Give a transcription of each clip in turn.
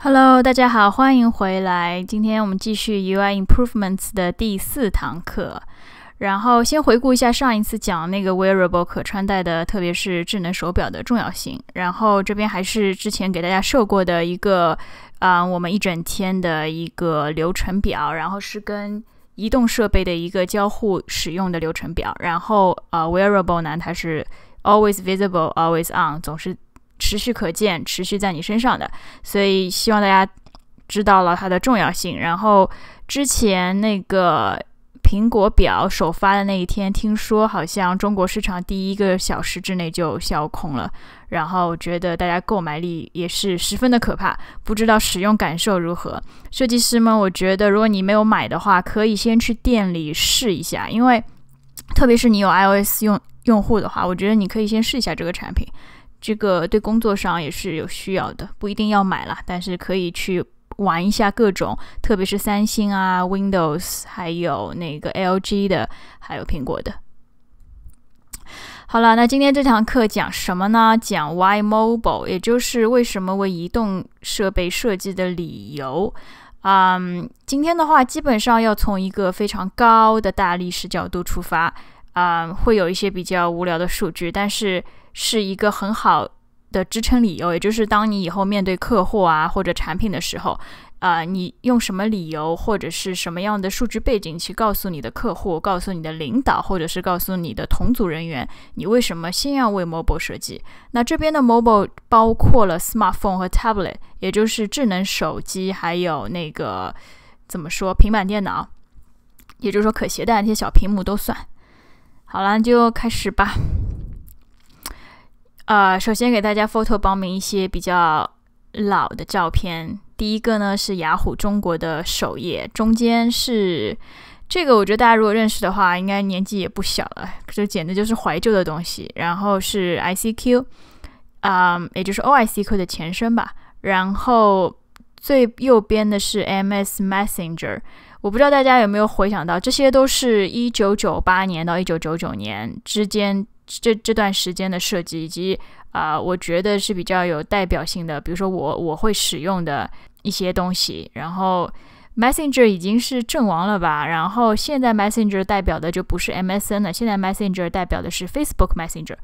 Hello，大家好，欢迎回来。今天我们继续 UI improvements 的第四堂课。然后先回顾一下上一次讲那个 wearable 可穿戴的，特别是智能手表的重要性。然后这边还是之前给大家设过的一个，啊，我们一整天的一个流程表，然后是跟移动设备的一个交互使用的流程表。然后，呃，wearable 呢，它是 always visible，always on，总是。持续可见，持续在你身上的，所以希望大家知道了它的重要性。然后之前那个苹果表首发的那一天，听说好像中国市场第一个小时之内就销空了，然后觉得大家购买力也是十分的可怕。不知道使用感受如何，设计师们，我觉得如果你没有买的话，可以先去店里试一下，因为特别是你有 iOS 用用户的话，我觉得你可以先试一下这个产品。这个对工作上也是有需要的，不一定要买了，但是可以去玩一下各种，特别是三星啊、Windows，还有那个 LG 的，还有苹果的。好了，那今天这堂课讲什么呢？讲 Why Mobile，也就是为什么为移动设备设计的理由。嗯，今天的话，基本上要从一个非常高的大历史角度出发。嗯，会有一些比较无聊的数据，但是是一个很好的支撑理由，也就是当你以后面对客户啊或者产品的时候，啊，你用什么理由或者是什么样的数据背景去告诉你的客户、告诉你的领导或者是告诉你的同组人员，你为什么先要为 mobile 设计？那这边的 mobile 包括了 smartphone 和 tablet，也就是智能手机还有那个怎么说平板电脑，也就是说可携带那些小屏幕都算。好了，就开始吧。呃，首先给大家 photo 报名一些比较老的照片。第一个呢是雅虎中国的首页，中间是这个，我觉得大家如果认识的话，应该年纪也不小了，这简直就是怀旧的东西。然后是 ICQ，嗯，也就是 OICQ 的前身吧。然后最右边的是 MS Messenger。我不知道大家有没有回想到，这些都是1998年到1999年之间这这段时间的设计，以及啊，我觉得是比较有代表性的，比如说我我会使用的一些东西。然后，Messenger 已经是阵亡了吧？然后现在 Messenger 代表的就不是 MSN 了，现在 Messenger 代表的是 Facebook Messenger。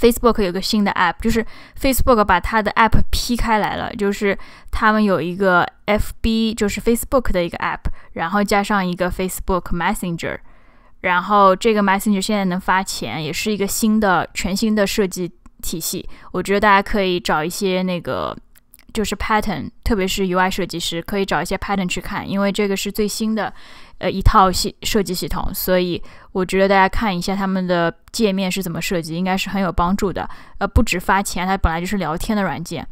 Facebook 有个新的 App，就是 Facebook 把它的 App 劈开来了，就是他们有一个 FB，就是 Facebook 的一个 App，然后加上一个 Facebook Messenger，然后这个 Messenger 现在能发钱，也是一个新的、全新的设计体系。我觉得大家可以找一些那个。就是 pattern，特别是 UI 设计师可以找一些 pattern 去看，因为这个是最新的，呃，一套系设计系统，所以我觉得大家看一下他们的界面是怎么设计，应该是很有帮助的。呃，不止发钱，它本来就是聊天的软件。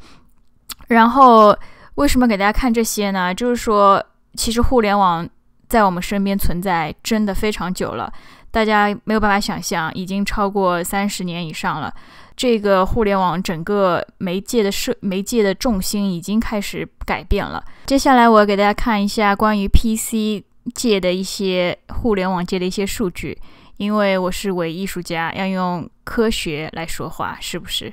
然后为什么给大家看这些呢？就是说，其实互联网在我们身边存在真的非常久了，大家没有办法想象，已经超过三十年以上了。这个互联网整个媒介的设媒介的重心已经开始改变了。接下来我给大家看一下关于 PC 界的一些互联网界的一些数据，因为我是伪艺术家，要用科学来说话，是不是？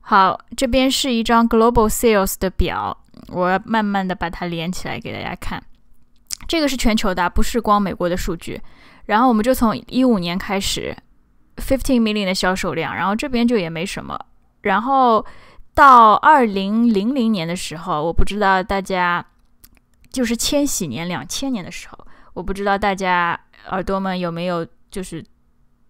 好，这边是一张 Global Sales 的表，我要慢慢的把它连起来给大家看。这个是全球的，不是光美国的数据。然后我们就从一五年开始。Fifteen million 的销售量，然后这边就也没什么。然后到二零零零年的时候，我不知道大家就是千禧年两千年的时候，我不知道大家耳朵们有没有就是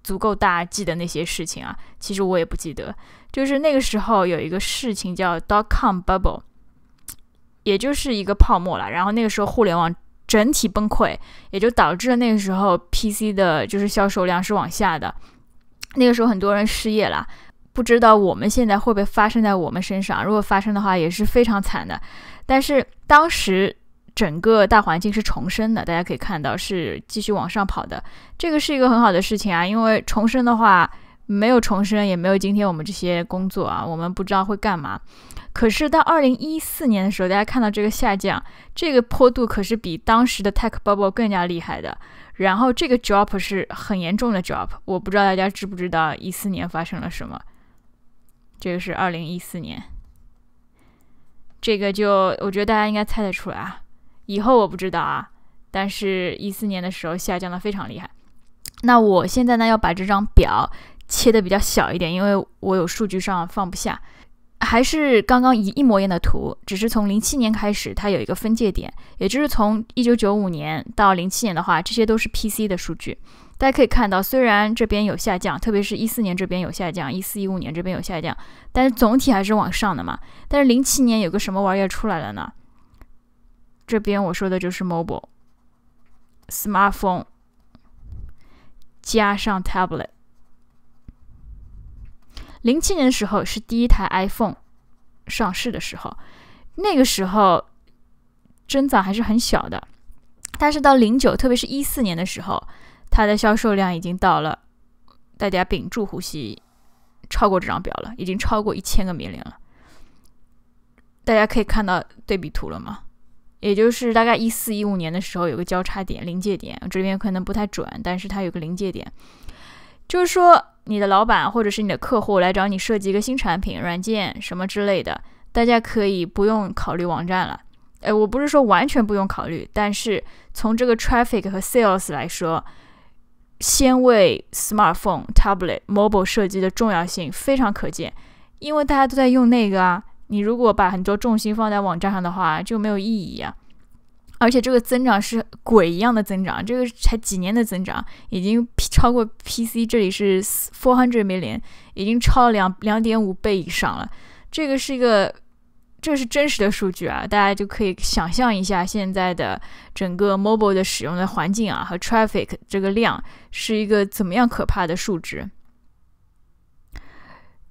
足够大记得那些事情啊？其实我也不记得。就是那个时候有一个事情叫 Dotcom Bubble，也就是一个泡沫了。然后那个时候互联网整体崩溃，也就导致了那个时候 PC 的就是销售量是往下的。那个时候很多人失业了，不知道我们现在会不会发生在我们身上。如果发生的话，也是非常惨的。但是当时整个大环境是重生的，大家可以看到是继续往上跑的。这个是一个很好的事情啊，因为重生的话，没有重生也没有今天我们这些工作啊，我们不知道会干嘛。可是到二零一四年的时候，大家看到这个下降，这个坡度可是比当时的 tech bubble 更加厉害的。然后这个 drop 是很严重的 drop，我不知道大家知不知道一四年发生了什么。这个是二零一四年，这个就我觉得大家应该猜得出来啊。以后我不知道啊，但是一四年的时候下降的非常厉害。那我现在呢要把这张表切的比较小一点，因为我有数据上放不下。还是刚刚一一模一样的图，只是从零七年开始，它有一个分界点，也就是从一九九五年到零七年的话，这些都是 PC 的数据。大家可以看到，虽然这边有下降，特别是一四年这边有下降，一四一五年这边有下降，但是总体还是往上的嘛。但是零七年有个什么玩意儿出来了呢？这边我说的就是 mobile，smartphone 加上 tablet。零七年的时候是第一台 iPhone 上市的时候，那个时候增长还是很小的，但是到零九，特别是一四年的时候，它的销售量已经到了，大家屏住呼吸，超过这张表了，已经超过一千个 million 了。大家可以看到对比图了吗？也就是大概一四一五年的时候有个交叉点临界点，这边可能不太准，但是它有个临界点。就是说，你的老板或者是你的客户来找你设计一个新产品、软件什么之类的，大家可以不用考虑网站了。哎，我不是说完全不用考虑，但是从这个 traffic 和 sales 来说，先为 smartphone、tablet、mobile 设计的重要性非常可见，因为大家都在用那个啊。你如果把很多重心放在网站上的话，就没有意义啊。而且这个增长是鬼一样的增长，这个才几年的增长已经超过 PC，这里是 four hundred million，已经超了两两点五倍以上了。这个是一个，这是真实的数据啊，大家就可以想象一下现在的整个 mobile 的使用的环境啊和 traffic 这个量是一个怎么样可怕的数值。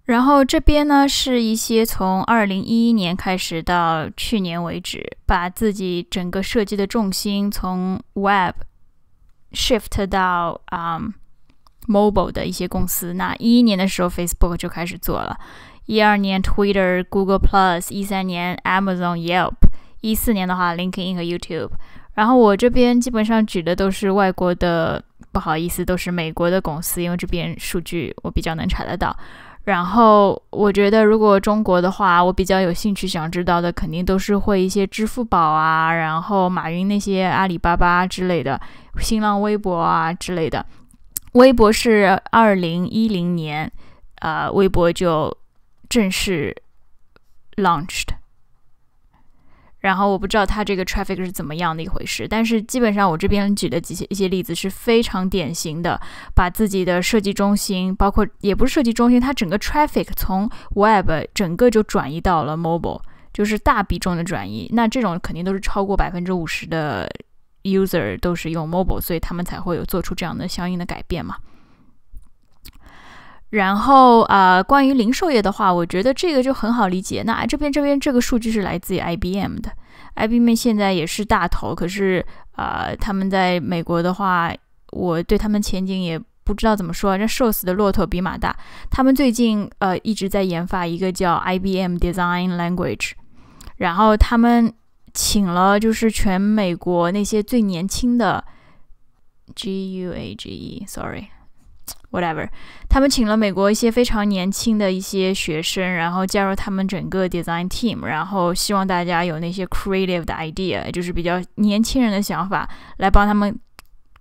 然后这边呢，是一些从二零一一年开始到去年为止，把自己整个设计的重心从 Web shift 到啊 Mobile 的一些公司。那一一年的时候，Facebook 就开始做了；一二年，Twitter、Google Plus；一三年，Amazon、Yelp；一四年的话，LinkedIn 和 YouTube。然后我这边基本上指的都是外国的，不好意思，都是美国的公司，因为这边数据我比较能查得到。然后我觉得，如果中国的话，我比较有兴趣想知道的，肯定都是会一些支付宝啊，然后马云那些阿里巴巴之类的，新浪微博啊之类的。微博是二零一零年，呃，微博就正式 launched。然后我不知道它这个 traffic 是怎么样的一回事，但是基本上我这边举的几些一些例子是非常典型的，把自己的设计中心，包括也不是设计中心，它整个 traffic 从 web 整个就转移到了 mobile，就是大比重的转移。那这种肯定都是超过百分之五十的 user 都是用 mobile，所以他们才会有做出这样的相应的改变嘛。然后啊，关于零售业的话，我觉得这个就很好理解。那这边这边这个数据是来自于 IBM 的。IBM 现在也是大头，可是啊，他们在美国的话，我对他们前景也不知道怎么说。这瘦死的骆驼比马大。他们最近呃一直在研发一个叫 IBM Design Language，然后他们请了就是全美国那些最年轻的 G U A G E，sorry。Whatever，他们请了美国一些非常年轻的一些学生，然后加入他们整个 design team，然后希望大家有那些 creative 的 idea，就是比较年轻人的想法，来帮他们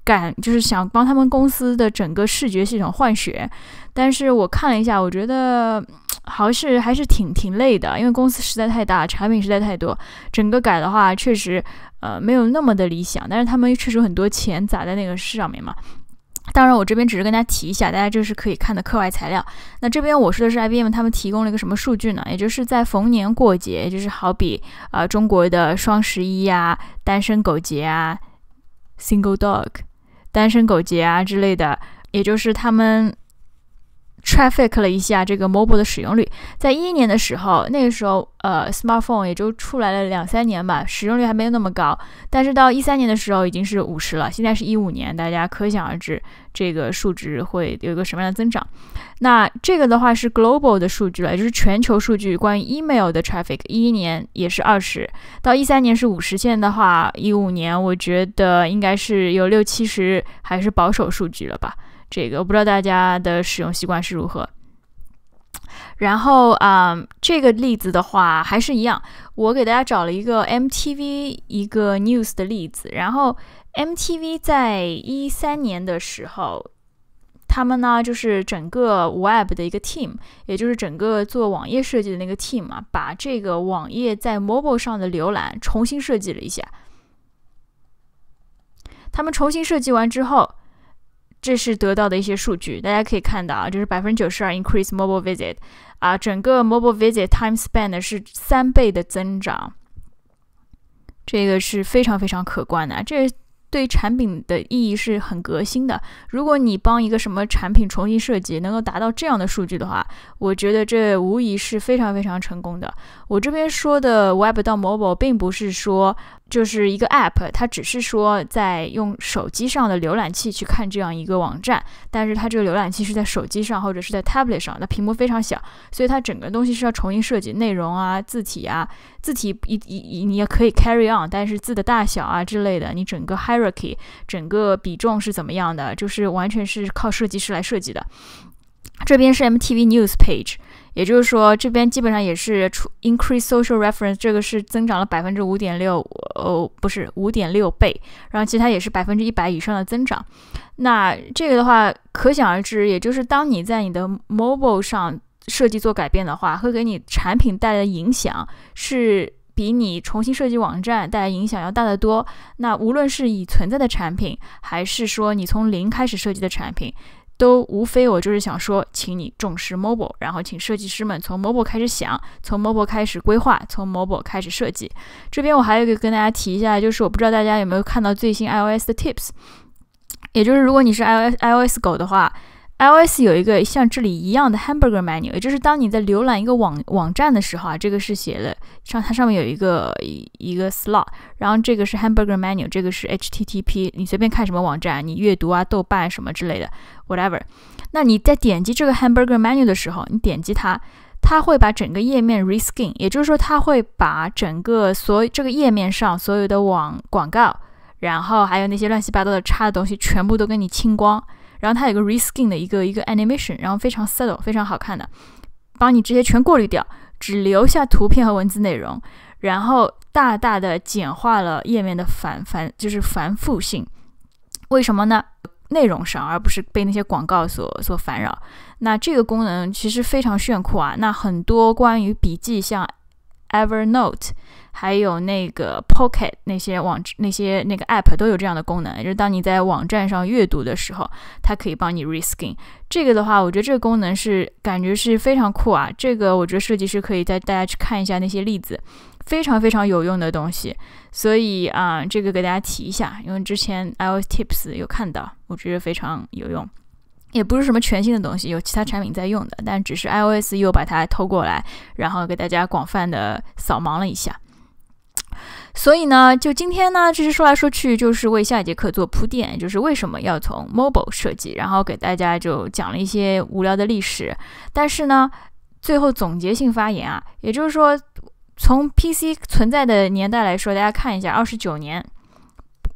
改，就是想帮他们公司的整个视觉系统换血。但是我看了一下，我觉得还是还是挺挺累的，因为公司实在太大，产品实在太多，整个改的话确实呃没有那么的理想。但是他们确实有很多钱砸在那个事上面嘛。当然，我这边只是跟大家提一下，大家这是可以看的课外材料。那这边我说的是，IBM 他们提供了一个什么数据呢？也就是在逢年过节，也就是好比啊中国的双十一啊、单身狗节啊、Single Dog、单身狗节啊之类的，也就是他们。Traffic 了一下这个 Mobile 的使用率，在一一年的时候，那个时候呃，Smartphone 也就出来了两三年吧，使用率还没有那么高。但是到一三年的时候已经是五十了，现在是一五年，大家可想而知这个数值会有一个什么样的增长。那这个的话是 Global 的数据了，也就是全球数据关于 Email 的 Traffic，一一年也是二十，到一三年是五十，现在的话一五年我觉得应该是有六七十，还是保守数据了吧。这个我不知道大家的使用习惯是如何。然后啊，这个例子的话还是一样，我给大家找了一个 MTV 一个 news 的例子。然后 MTV 在一三年的时候，他们呢就是整个 web 的一个 team，也就是整个做网页设计的那个 team 嘛，把这个网页在 mobile 上的浏览重新设计了一下。他们重新设计完之后。这是得到的一些数据，大家可以看到啊，就是百分之九十二 increase mobile visit，啊，整个 mobile visit time spend 是三倍的增长，这个是非常非常可观的，这对产品的意义是很革新的。如果你帮一个什么产品重新设计，能够达到这样的数据的话，我觉得这无疑是非常非常成功的。我这边说的 web 到 mobile 并不是说。就是一个 app，它只是说在用手机上的浏览器去看这样一个网站，但是它这个浏览器是在手机上或者是在 tablet 上，那屏幕非常小，所以它整个东西是要重新设计内容啊、字体啊、字体一、一、你也可以 carry on，但是字的大小啊之类的，你整个 hierarchy、整个比重是怎么样的，就是完全是靠设计师来设计的。这边是 MTV News Page。也就是说，这边基本上也是出 increase social reference，这个是增长了百分之五点六，哦，不是五点六倍，然后其他也是百分之一百以上的增长。那这个的话，可想而知，也就是当你在你的 mobile 上设计做改变的话，会给你产品带来的影响是比你重新设计网站带来影响要大得多。那无论是已存在的产品，还是说你从零开始设计的产品。都无非我就是想说，请你重视 mobile，然后请设计师们从 mobile 开始想，从 mobile 开始规划，从 mobile 开始设计。这边我还有一个跟大家提一下，就是我不知道大家有没有看到最新 iOS 的 tips，也就是如果你是 iOS iOS 狗的话。iOS 有一个像这里一样的 hamburger menu，也就是当你在浏览一个网网站的时候啊，这个是写的上它上面有一个一一个 slot，然后这个是 hamburger menu，这个是 HTTP。你随便看什么网站，你阅读啊、豆瓣什么之类的，whatever。那你在点击这个 hamburger menu 的时候，你点击它，它会把整个页面 re skin，也就是说，它会把整个所这个页面上所有的网广告，然后还有那些乱七八糟的插的东西，全部都给你清光。然后它有个 reskin 的一个一个 animation，然后非常 s u e t l 非常好看的，帮你直接全过滤掉，只留下图片和文字内容，然后大大的简化了页面的繁繁，就是繁复性。为什么呢？内容上，而不是被那些广告所所烦扰。那这个功能其实非常炫酷啊！那很多关于笔记，像。Evernote，还有那个 Pocket 那些网那些那个 App 都有这样的功能，就是当你在网站上阅读的时候，它可以帮你 reskin。这个的话，我觉得这个功能是感觉是非常酷啊！这个我觉得设计师可以带大家去看一下那些例子，非常非常有用的东西。所以啊，这个给大家提一下，因为之前 iOS Tips 有看到，我觉得非常有用。也不是什么全新的东西，有其他产品在用的，但只是 iOS 又把它偷过来，然后给大家广泛的扫盲了一下。所以呢，就今天呢，其实说来说去，就是为下一节课做铺垫，就是为什么要从 mobile 设计，然后给大家就讲了一些无聊的历史。但是呢，最后总结性发言啊，也就是说，从 PC 存在的年代来说，大家看一下，二十九年，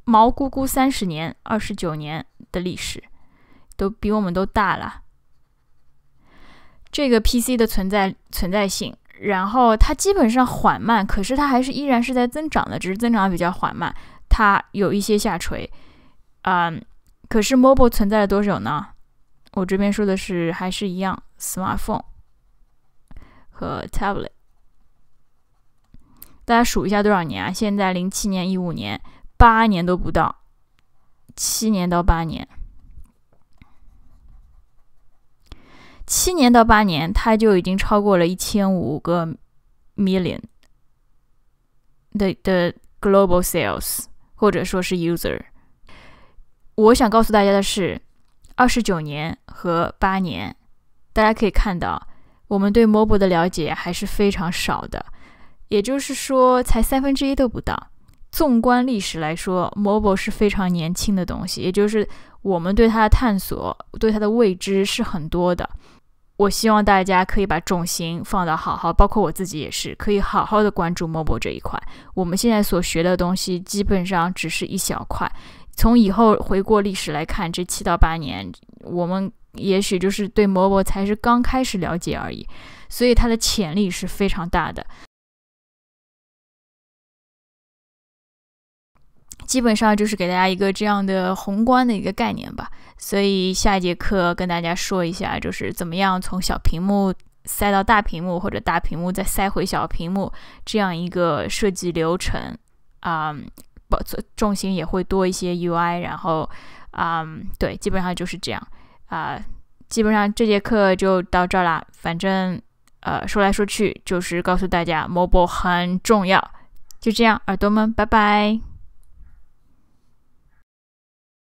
毛咕咕三十年，二十九年的历史。都比我们都大了，这个 PC 的存在存在性，然后它基本上缓慢，可是它还是依然是在增长的，只是增长比较缓慢，它有一些下垂，嗯，可是 mobile 存在了多久呢？我这边说的是还是一样，smartphone 和 tablet，大家数一下多少年啊？现在零七年、一五年，八年都不到，七年到八年。七年到八年，它就已经超过了一千五个 million 的的 global sales，或者说是 user。我想告诉大家的是，二十九年和八年，大家可以看到，我们对 mobile 的了解还是非常少的，也就是说，才三分之一都不到。纵观历史来说，mobile 是非常年轻的东西，也就是我们对它的探索、对它的未知是很多的。我希望大家可以把重心放到好好，包括我自己也是，可以好好的关注摩博这一块。我们现在所学的东西基本上只是一小块，从以后回过历史来看，这七到八年，我们也许就是对摩博才是刚开始了解而已，所以它的潜力是非常大的。基本上就是给大家一个这样的宏观的一个概念吧，所以下一节课跟大家说一下，就是怎么样从小屏幕塞到大屏幕，或者大屏幕再塞回小屏幕这样一个设计流程啊，不，重心也会多一些 UI，然后啊，对，基本上就是这样啊，基本上这节课就到这儿啦。反正呃，说来说去就是告诉大家，mobile 很重要。就这样，耳朵们，拜拜。